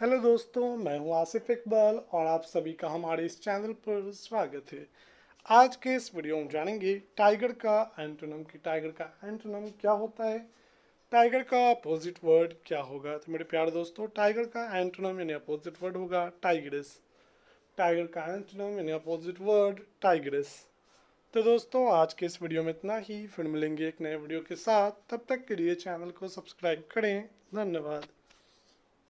hello दोस्तों मैं हूं आसिफ इकबाल और आप सभी का हमारे इस चैनल पर स्वागत है आज के इस वीडियो में जानेंगे टाइगर का एंटोनम की टाइगर का एंटोनम क्या होता है टाइगर का अपोजिट वर्ड क्या होगा तो मेरे प्यार दोस्तों टाइगर का एंटोनम यानी अपोजिट वर्ड होगा टाइगरस टाइगर का एंटोनम यानी अपोजिट वर्ड टाइगरस तो दोस्तों आज के इस वीडियो में इतना ही फिर मिलेंगे एक नए वीडियो के साथ तब तक के लिए चैनल को सब्सक्राइब करें धन्यवाद